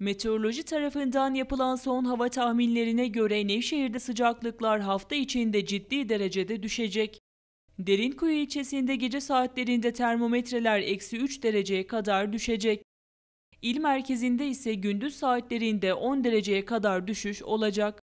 Meteoroloji tarafından yapılan son hava tahminlerine göre Nevşehir'de sıcaklıklar hafta içinde ciddi derecede düşecek. Derinkuyu ilçesinde gece saatlerinde termometreler eksi 3 dereceye kadar düşecek. İl merkezinde ise gündüz saatlerinde 10 dereceye kadar düşüş olacak.